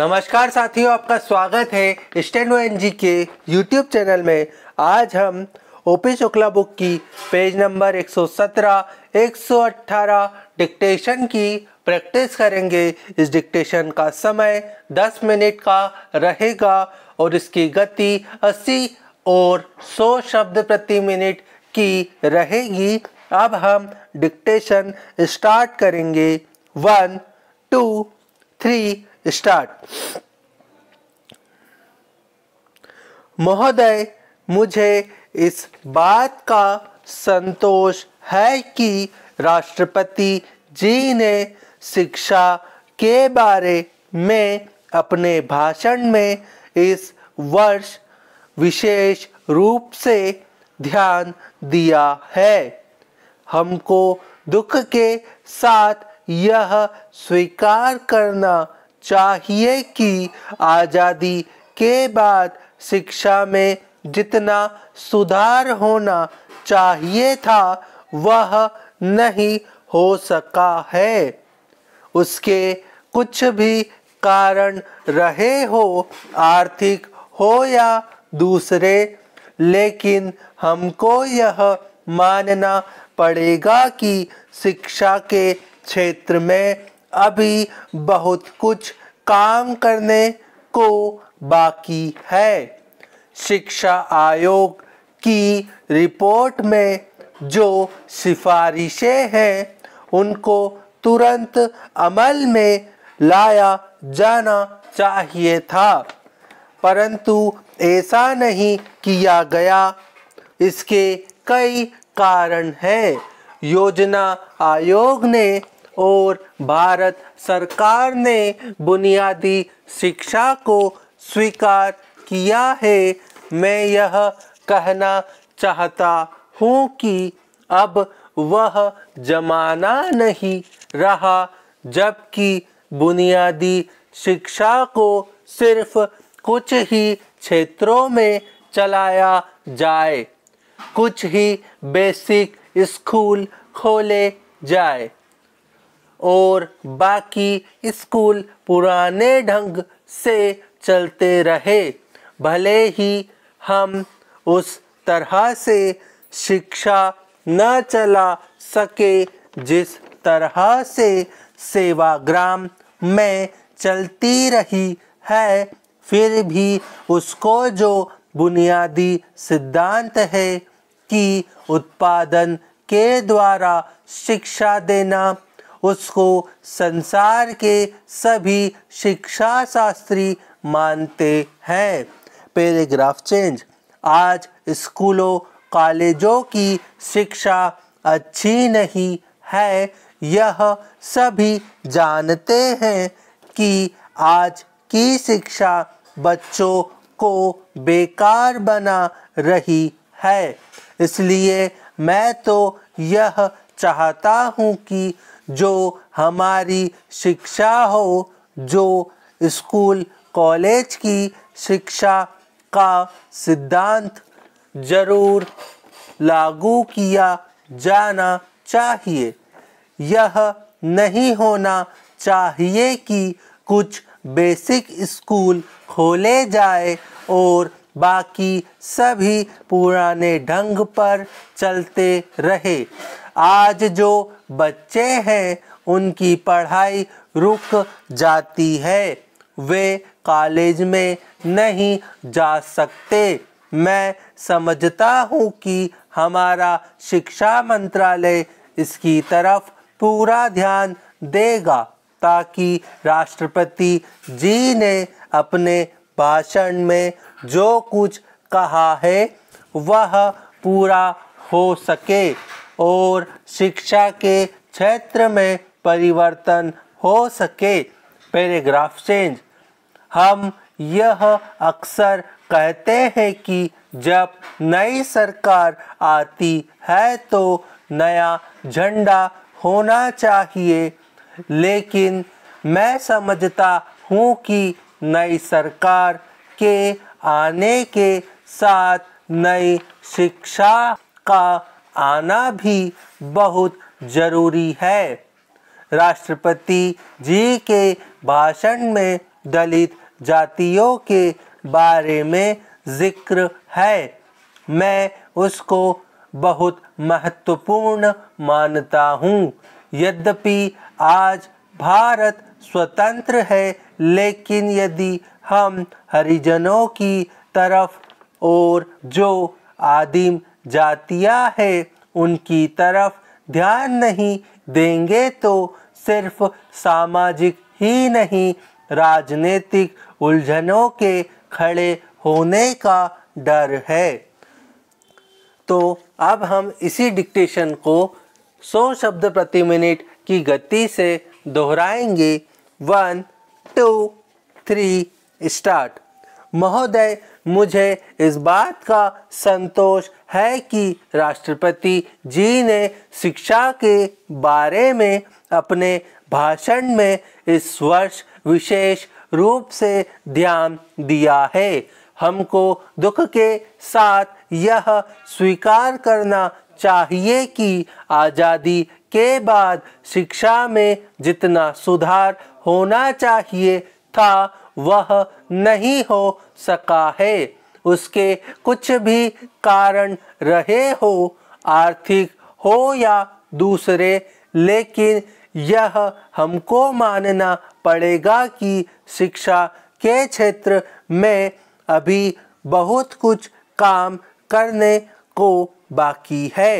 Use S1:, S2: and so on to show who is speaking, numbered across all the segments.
S1: नमस्कार साथियों आपका स्वागत है स्टैंड एन जी के यूट्यूब चैनल में आज हम ओपी शुक्ला बुक की पेज नंबर 117, 118 डिक्टेशन की प्रैक्टिस करेंगे इस डिक्टेशन का समय 10 मिनट का रहेगा और इसकी गति 80 और 100 शब्द प्रति मिनट की रहेगी अब हम डिक्टेशन स्टार्ट करेंगे वन टू थ्री स्टार्ट महोदय मुझे इस बात का संतोष है कि राष्ट्रपति जी ने शिक्षा के बारे में अपने भाषण में इस वर्ष विशेष रूप से ध्यान दिया है हमको दुख के साथ यह स्वीकार करना चाहिए कि आज़ादी के बाद शिक्षा में जितना सुधार होना चाहिए था वह नहीं हो सका है उसके कुछ भी कारण रहे हो आर्थिक हो या दूसरे लेकिन हमको यह मानना पड़ेगा कि शिक्षा के क्षेत्र में अभी बहुत कुछ काम करने को बाकी है शिक्षा आयोग की रिपोर्ट में जो सिफारिशें हैं उनको तुरंत अमल में लाया जाना चाहिए था परंतु ऐसा नहीं किया गया इसके कई कारण हैं योजना आयोग ने और भारत सरकार ने बुनियादी शिक्षा को स्वीकार किया है मैं यह कहना चाहता हूँ कि अब वह जमाना नहीं रहा जबकि बुनियादी शिक्षा को सिर्फ कुछ ही क्षेत्रों में चलाया जाए कुछ ही बेसिक स्कूल खोले जाए और बाकी स्कूल पुराने ढंग से चलते रहे भले ही हम उस तरह से शिक्षा न चला सके जिस तरह से सेवाग्राम में चलती रही है फिर भी उसको जो बुनियादी सिद्धांत है कि उत्पादन के द्वारा शिक्षा देना उसको संसार के सभी शिक्षा शास्त्री मानते हैं पैराग्राफ चेंज आज स्कूलों कॉलेजों की शिक्षा अच्छी नहीं है यह सभी जानते हैं कि आज की शिक्षा बच्चों को बेकार बना रही है इसलिए मैं तो यह चाहता हूँ कि जो हमारी शिक्षा हो जो स्कूल कॉलेज की शिक्षा का सिद्धांत जरूर लागू किया जाना चाहिए यह नहीं होना चाहिए कि कुछ बेसिक स्कूल खोले जाए और बाकी सभी पुराने ढंग पर चलते रहे आज जो बच्चे हैं उनकी पढ़ाई रुक जाती है वे कॉलेज में नहीं जा सकते मैं समझता हूँ कि हमारा शिक्षा मंत्रालय इसकी तरफ पूरा ध्यान देगा ताकि राष्ट्रपति जी ने अपने भाषण में जो कुछ कहा है वह पूरा हो सके और शिक्षा के क्षेत्र में परिवर्तन हो सके पैराग्राफ चेंज हम यह अक्सर कहते हैं कि जब नई सरकार आती है तो नया झंडा होना चाहिए लेकिन मैं समझता हूँ कि नई सरकार के आने के साथ नई शिक्षा का आना भी बहुत ज़रूरी है राष्ट्रपति जी के भाषण में दलित जातियों के बारे में जिक्र है मैं उसको बहुत महत्वपूर्ण मानता हूँ यद्यपि आज भारत स्वतंत्र है लेकिन यदि हम हरिजनों की तरफ और जो आदिम जातिया है उनकी तरफ ध्यान नहीं देंगे तो सिर्फ सामाजिक ही नहीं राजनीतिक उलझनों के खड़े होने का डर है तो अब हम इसी डिक्टेशन को 100 शब्द प्रति मिनट की गति से दोहराएंगे वन टू थ्री स्टार्ट महोदय मुझे इस बात का संतोष है कि राष्ट्रपति जी ने शिक्षा के बारे में अपने भाषण में इस वर्ष विशेष रूप से ध्यान दिया है हमको दुख के साथ यह स्वीकार करना चाहिए कि आज़ादी के बाद शिक्षा में जितना सुधार होना चाहिए था वह नहीं हो सका है उसके कुछ भी कारण रहे हो आर्थिक हो या दूसरे लेकिन यह हमको मानना पड़ेगा कि शिक्षा के क्षेत्र में अभी बहुत कुछ काम करने को बाकी है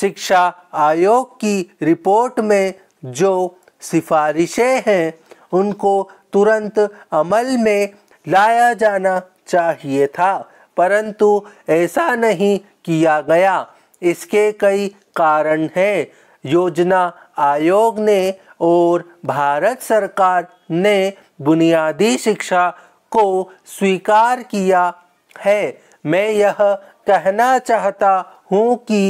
S1: शिक्षा आयोग की रिपोर्ट में जो सिफारिशें हैं उनको तुरंत अमल में लाया जाना चाहिए था परंतु ऐसा नहीं किया गया इसके कई कारण हैं योजना आयोग ने और भारत सरकार ने बुनियादी शिक्षा को स्वीकार किया है मैं यह कहना चाहता हूँ कि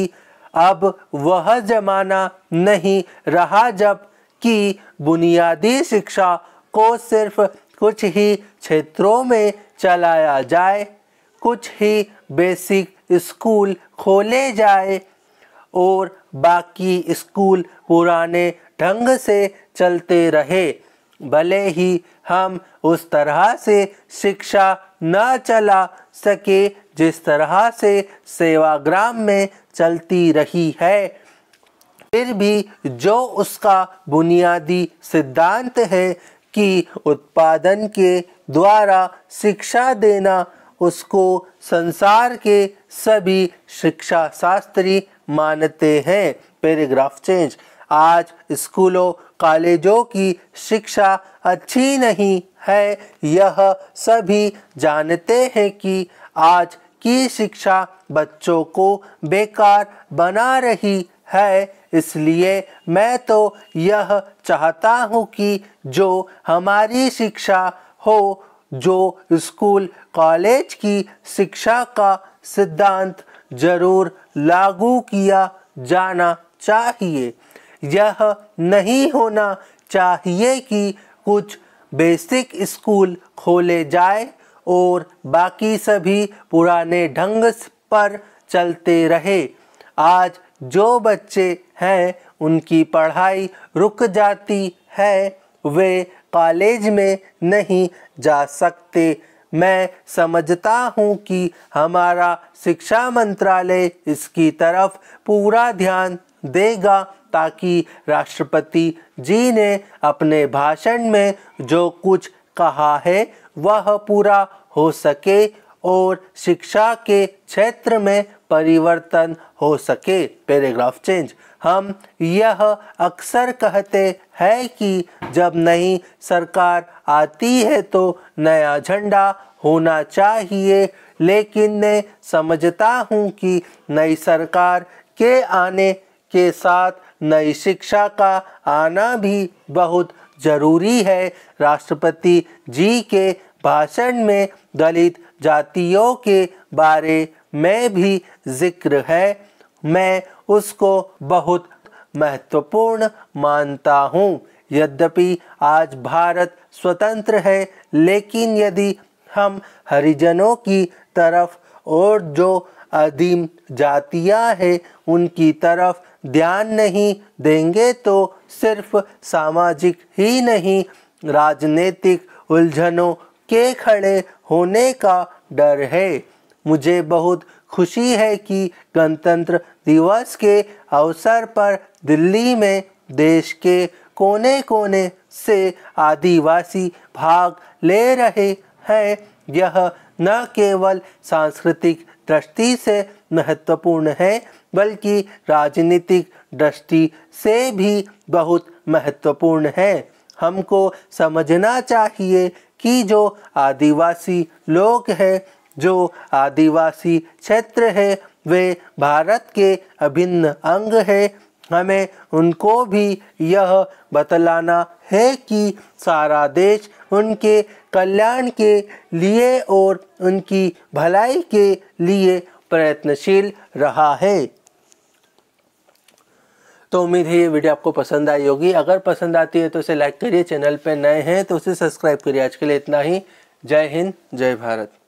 S1: अब वह जमाना नहीं रहा जब कि बुनियादी शिक्षा को सिर्फ कुछ ही क्षेत्रों में चलाया जाए कुछ ही बेसिक स्कूल खोले जाए और बाकी स्कूल पुराने ढंग से चलते रहे भले ही हम उस तरह से शिक्षा न चला सके जिस तरह से सेवाग्राम में चलती रही है फिर भी जो उसका बुनियादी सिद्धांत है कि उत्पादन के द्वारा शिक्षा देना उसको संसार के सभी शिक्षा शास्त्री मानते हैं पैराग्राफ चेंज आज स्कूलों कॉलेजों की शिक्षा अच्छी नहीं है यह सभी जानते हैं कि आज की शिक्षा बच्चों को बेकार बना रही है इसलिए मैं तो यह चाहता हूँ कि जो हमारी शिक्षा हो जो स्कूल कॉलेज की शिक्षा का सिद्धांत जरूर लागू किया जाना चाहिए यह नहीं होना चाहिए कि कुछ बेसिक स्कूल खोले जाए और बाकी सभी पुराने ढंग पर चलते रहे आज जो बच्चे है उनकी पढ़ाई रुक जाती है वे कॉलेज में नहीं जा सकते मैं समझता हूँ कि हमारा शिक्षा मंत्रालय इसकी तरफ पूरा ध्यान देगा ताकि राष्ट्रपति जी ने अपने भाषण में जो कुछ कहा है वह पूरा हो सके और शिक्षा के क्षेत्र में परिवर्तन हो सके पैराग्राफ चेंज हम यह अक्सर कहते हैं कि जब नई सरकार आती है तो नया झंडा होना चाहिए लेकिन मैं समझता हूँ कि नई सरकार के आने के साथ नई शिक्षा का आना भी बहुत ज़रूरी है राष्ट्रपति जी के भाषण में दलित जातियों के बारे में भी जिक्र है मैं उसको बहुत महत्वपूर्ण मानता हूँ यद्यपि आज भारत स्वतंत्र है लेकिन यदि हम हरिजनों की तरफ और जो अधीम जातियाँ हैं उनकी तरफ ध्यान नहीं देंगे तो सिर्फ सामाजिक ही नहीं राजनीतिक उलझनों के खड़े होने का डर है मुझे बहुत खुशी है कि गणतंत्र दिवस के अवसर पर दिल्ली में देश के कोने कोने से आदिवासी भाग ले रहे हैं यह न केवल सांस्कृतिक दृष्टि से महत्वपूर्ण है बल्कि राजनीतिक दृष्टि से भी बहुत महत्वपूर्ण है हमको समझना चाहिए कि जो आदिवासी लोग हैं जो आदिवासी क्षेत्र है वे भारत के अभिन्न अंग हैं हमें उनको भी यह बतलाना है कि सारा देश उनके कल्याण के लिए और उनकी भलाई के लिए प्रयत्नशील रहा है तो उम्मीद है ये वीडियो आपको पसंद आई होगी अगर पसंद आती है तो उसे लाइक करिए चैनल पर नए हैं तो उसे सब्सक्राइब करिए आज के लिए इतना ही जय हिंद जय भारत